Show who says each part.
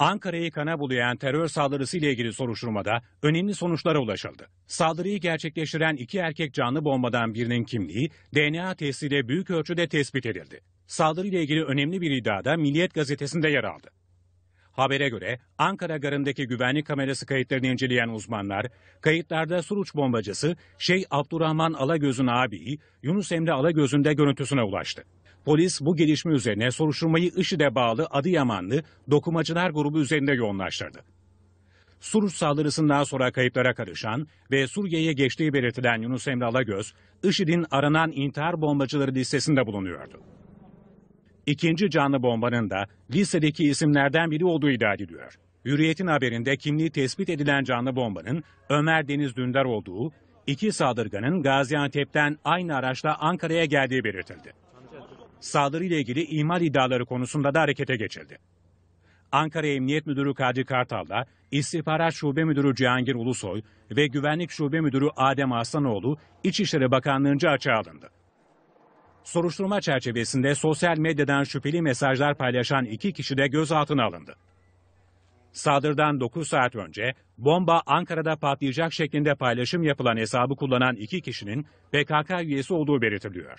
Speaker 1: Ankara'yı kana bulayan terör saldırısı ile ilgili soruşturmada önemli sonuçlara ulaşıldı. Saldırıyı gerçekleştiren iki erkek canlı bombadan birinin kimliği DNA testiyle büyük ölçüde tespit edildi. Saldırı ile ilgili önemli bir iddia da Milliyet gazetesinde yer aldı. Habere göre Ankara garındaki güvenlik kamerası kayıtlarını inceleyen uzmanlar, kayıtlarda Suruç bombacısı Şeyh Abdurrahman Alagöz'ün abiyi Yunus Emre Alagöz'ün de görüntüsüne ulaştı. Polis bu gelişme üzerine soruşturmayı IŞİD'e bağlı Adıyamanlı dokumacılar grubu üzerinde yoğunlaştırdı. Suruç saldırısından sonra kayıplara karışan ve Suriye'ye geçtiği belirtilen Yunus Emre Alagöz, IŞİD'in aranan intihar bombacıları listesinde bulunuyordu. İkinci canlı bombanın da listedeki isimlerden biri olduğu iddia ediliyor. Hürriyet'in haberinde kimliği tespit edilen canlı bombanın Ömer Deniz Dündar olduğu, iki saldırganın Gaziantep'ten aynı araçla Ankara'ya geldiği belirtildi saldırıyla ilgili imal iddiaları konusunda da harekete geçildi. Ankara Emniyet Müdürü Kadri Kartal da İstihbarat Şube Müdürü Cihangir Ulusoy ve Güvenlik Şube Müdürü Adem Aslanoğlu İçişleri Bakanlığı'nca açığa alındı. Soruşturma çerçevesinde sosyal medyadan şüpheli mesajlar paylaşan iki kişi de gözaltına alındı. Saldırıdan 9 saat önce bomba Ankara'da patlayacak şeklinde paylaşım yapılan hesabı kullanan iki kişinin PKK üyesi olduğu belirtiliyor.